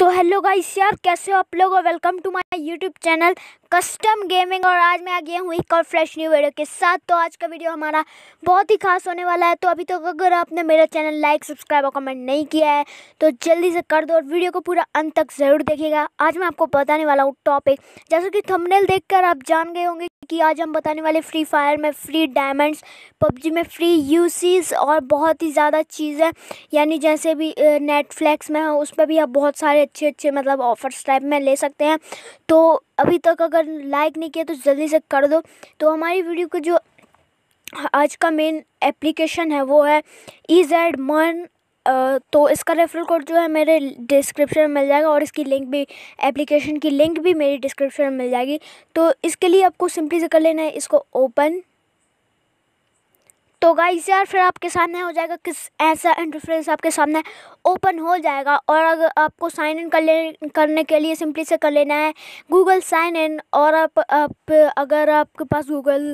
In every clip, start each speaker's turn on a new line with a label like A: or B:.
A: तो hello guys यार कैसे हो आप लोग और welcome to my YouTube channel custom gaming और आज मैं आ गया हूँ एक और फ्रेश न्यू वीडियो के साथ तो आज का वीडियो हमारा बहुत ही खास होने वाला है तो अभी तक तो अगर आपने मेरा चैनल लाइक सब्सक्राइब और कमेंट नहीं किया है तो जल्दी से कर दो और वीडियो को पूरा अंत तक ज़रूर देखिएगा आज मैं आपको बताने वाला हूँ टॉपिक जैसे कि थमनेल देख आप जान गए होंगे कि आज हम बताने वाले फ्री फायर में फ्री डायमंड्स पबजी में फ्री यूसीज और बहुत ही ज़्यादा चीज़ें यानी जैसे भी नेटफ्लिक्स में है उस पर भी आप बहुत सारे अच्छे अच्छे मतलब ऑफर्स टाइप में ले सकते हैं तो अभी तक अगर लाइक नहीं किया तो जल्दी से कर दो तो हमारी वीडियो को जो आज का मेन एप्लीकेशन है वो है ई जेड मन तो इसका रेफ़रल कोड जो है मेरे डिस्क्रिप्शन में मिल जाएगा और इसकी लिंक भी एप्लीकेशन की लिंक भी मेरी डिस्क्रिप्शन में मिल जाएगी तो इसके लिए आपको सिंपली से कर लेना है इसको ओपन तो गाइस यार फिर आपके सामने हो जाएगा किस ऐसा इंटरफेस आपके सामने ओपन हो जाएगा और अगर आपको साइन इन कर ले करने के लिए सिंपली से कर लेना है गूगल साइन इन और आप आप अगर आपके पास गूगल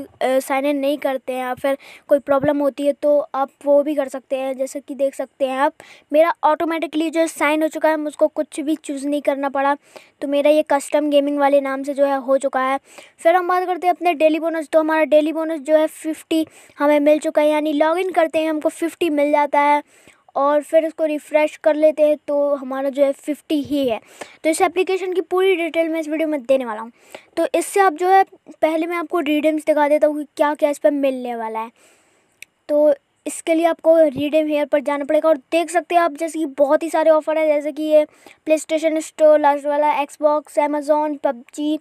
A: साइन इन नहीं करते हैं या फिर कोई प्रॉब्लम होती है तो आप वो भी कर सकते हैं जैसे कि देख सकते हैं आप मेरा ऑटोमेटिकली जो साइन हो चुका है मुझको कुछ भी चूज़ नहीं करना पड़ा तो मेरा ये कस्टम गेमिंग वाले नाम से जो है हो चुका है फिर हम बात करते हैं अपने डेली बोनस तो हमारा डेली बोनस जो है फिफ्टी हमें मिल चुका चुका है यानी लॉगिन करते हैं हमको फिफ्टी मिल जाता है और फिर उसको रिफ़्रेश कर लेते हैं तो हमारा जो है फिफ्टी ही है तो इस एप्लीकेशन की पूरी डिटेल मैं इस वीडियो में देने वाला हूँ तो इससे आप जो है पहले मैं आपको रीडिम्स दिखा देता हूँ कि क्या क्या इस पर मिलने वाला है तो इसके लिए आपको रीडेम हेयर पर जाना पड़ेगा और देख सकते हैं आप जैसे कि बहुत ही सारे ऑफ़र हैं जैसे कि ये प्ले स्टेशन स्टोर लास्ट वाला एक्सबॉक्स अमेज़ोन पबजी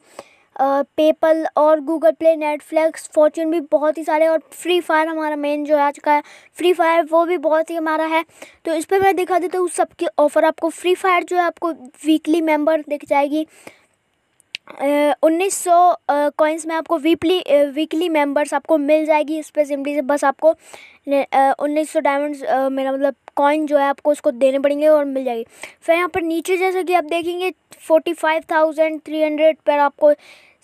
A: पेपल और गूगल प्ले नेटफ्लिक्स फॉर्चून भी बहुत ही सारे और फ्री फायर हमारा मेन जो आ चुका है फ्री फायर वो भी बहुत ही हमारा है तो इस पर मैं दिखा देता हूँ सबके ऑफ़र आपको फ्री फायर जो है आपको वीकली मेंबर दिख जाएगी उन्नीस सौ कॉइन्स में आपको वीकली वीकली मेंबर्स आपको मिल जाएगी इस पर सिम्पली से बस आपको उन्नीस सौ डायमंड मेरा मतलब कॉइन जो है आपको उसको देने पड़ेंगे और मिल जाएगी फिर यहाँ पर नीचे जैसे कि आप देखेंगे forty five thousand three hundred पर आपको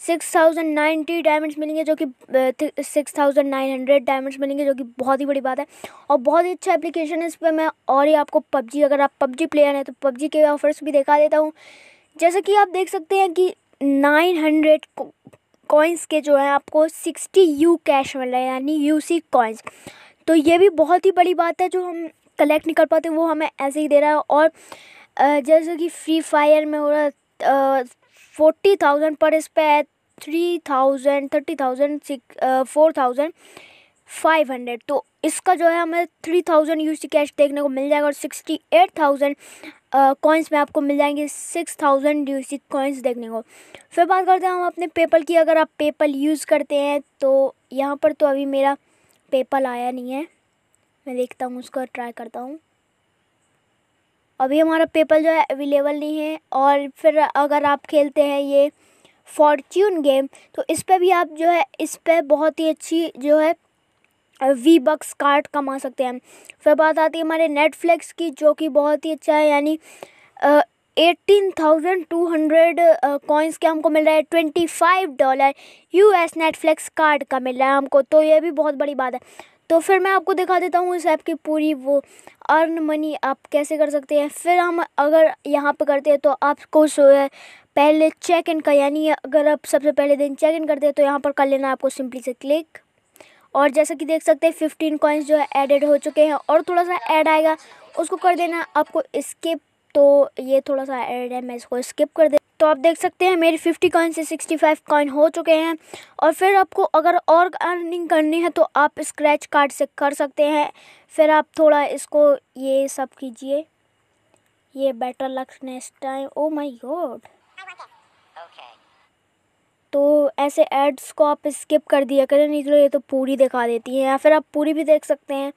A: सिक्स थाउजेंड नाइन्टी डायमंड्स मिलेंगे जो कि six thousand nine hundred diamonds मिलेंगे जो कि बहुत ही बड़ी बात है और बहुत ही अच्छा एप्लीकेशन है इस पर मैं और ही आपको पबजी अगर आप पबजी प्लेयर हैं तो पबजी के ऑफर्स भी दिखा देता हूँ जैसे कि आप देख सकते हैं कि नाइन हंड्रेड कॉइन्स के जो है आपको सिक्सटी यू कैश मिल रहा है यानी यू सी कॉइन्स तो ये भी बहुत ही बड़ी बात है जो हम कलेक्ट नहीं कर पाते वो हमें ऐसे ही दे रहा है और जैसे कि फ्री फायर में हो रहा फोर्टी थाउजेंड पर इस पर three thousand thirty thousand six four thousand five hundred तो इसका जो है हमें three thousand U C cash देखने को मिल जाएगा और सिक्सटी एट थाउजेंड कॉइन्स में आपको मिल जाएंगे six thousand U C coins देखने को फिर बात करते हैं हम अपने पेपल की अगर आप पेपल यूज़ करते हैं तो यहाँ पर तो अभी मेरा पेपल आया नहीं है मैं देखता हूँ उसको ट्राई करता हूँ अभी हमारा पेपल जो है अवेलेबल नहीं है और फिर अगर आप खेलते हैं ये फॉर्च्यून गेम तो इस पर भी आप जो है इस पर बहुत ही अच्छी जो है वी बक्स कार्ड कमा सकते हैं फिर बात आती है हमारे नेटफ्लिक्स की जो कि बहुत ही अच्छा है यानी eighteen thousand two hundred coins के हमको मिल रहा है twenty five dollar U S Netflix card का मिल रहा है हमको तो ये भी बहुत बड़ी बात है तो फिर मैं आपको दिखा देता हूँ इस ऐप की पूरी वो अर्न मनी आप कैसे कर सकते हैं फिर हम अगर यहाँ पर करते हैं तो आपको सो है पहले चेक इन का यानी अगर आप सबसे पहले दिन चेक इन करते हैं तो यहाँ पर कर लेना आपको सिंपली से क्लिक और जैसा कि देख सकते हैं फिफ्टीन कॉइन्स जो है एडेड हो चुके हैं और थोड़ा सा ऐड आएगा उसको कर देना आपको स्किप तो ये थोड़ा सा ऐड है मैं इसको स्किप कर दे तो आप देख सकते हैं मेरे 50 कॉइन से 65 कॉइन हो चुके हैं और फिर आपको अगर और अर्निंग करनी है तो आप स्क्रैच कार्ड से कर सकते हैं फिर आप थोड़ा इसको ये सब कीजिए ये better lucks next time oh my god तो ऐसे एड्स को आप स्किप कर दिया करें निकलो तो ये तो पूरी दिखा देती है या फिर आप पूरी भी देख सकते हैं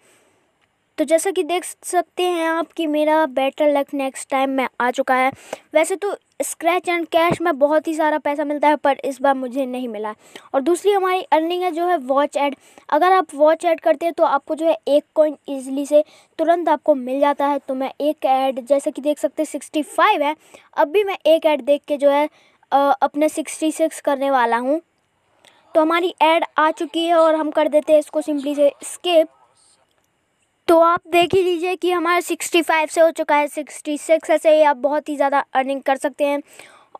A: तो जैसा कि देख सकते हैं आप कि मेरा बेटर लक नेक्स्ट टाइम में आ चुका है वैसे तो स्क्रैच एंड कैश में बहुत ही सारा पैसा मिलता है पर इस बार मुझे नहीं मिला और दूसरी हमारी अर्निंग है जो है वॉच ऐड अगर आप वॉच ऐड करते हैं तो आपको जो है एक कॉइन ईजिली से तुरंत आपको मिल जाता है तो मैं एक ऐड जैसे कि देख सकते हैं सिक्सटी फाइव है अब भी मैं एक ऐड देख के जो है अपने सिक्सटी सिक्स करने वाला हूँ तो हमारी ऐड आ चुकी है और हम कर देते हैं इसको सिंपली से स्केप तो आप देख ही लीजिए कि हमारा सिक्सटी फाइव से हो चुका है सिक्सटी सिक्स ऐसे ही आप बहुत ही ज़्यादा अर्निंग कर सकते हैं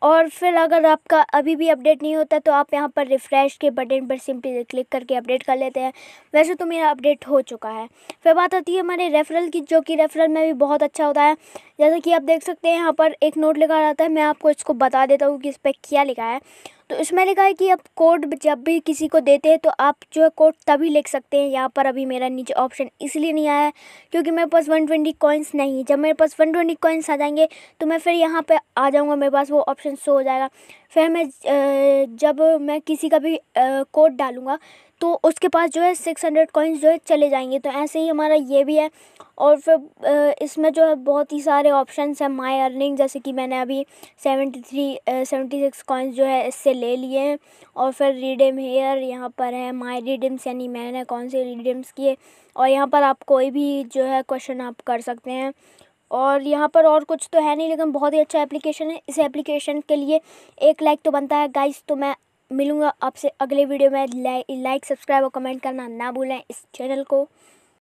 A: और फिर अगर आपका अभी भी अपडेट नहीं होता तो आप यहाँ पर रिफ़्रेश के बटन पर सिंपली क्लिक करके अपडेट कर लेते हैं वैसे तो मेरा अपडेट हो चुका है फिर बात आती है हमारे रेफरल की जो कि रेफरल में भी बहुत अच्छा होता है जैसा कि आप देख सकते हैं यहाँ पर एक नोट लिखा रहता है मैं आपको इसको बता देता हूँ कि इस पर क्या लिखा है तो इसमें लिखा है कि आप कोड जब भी किसी को देते हैं तो आप जो है कोड तभी लिख सकते हैं यहाँ पर अभी मेरा नीचे ऑप्शन इसलिए नहीं आया है क्योंकि मेरे पास वन ट्वेंटी कॉइन्स नहीं जब मेरे पास वन ट्वेंटी कॉइन्स आ जाएंगे तो मैं फिर यहाँ पर आ जाऊँगा मेरे पास वो ऑप्शन शो हो जाएगा फिर मैं जब मैं किसी का भी कोड डालूँगा तो उसके पास जो है सिक्स हंड्रेड कॉइन्स जो है चले जाएंगे तो ऐसे ही हमारा ये भी है और फिर इसमें जो है बहुत ही सारे ऑप्शंस हैं माय अर्निंग जैसे कि मैंने अभी seventy three seventy six coins जो है इससे ले लिए हैं और फिर रिडीम हेयर यहाँ पर है माय रिडीम्स यानी मैंने कौन से रिडीम्स किए और यहाँ पर आप कोई भी जो है क्वेश्चन आप कर सकते हैं और यहाँ पर और कुछ तो है नहीं लेकिन बहुत ही अच्छा एप्लीकेशन है इस एप्लीकेशन के लिए एक लाइक तो बनता है गाइस तो मैं मिलूँगा आपसे अगले वीडियो में लाइक सब्सक्राइब और कमेंट करना ना भूलें इस चैनल को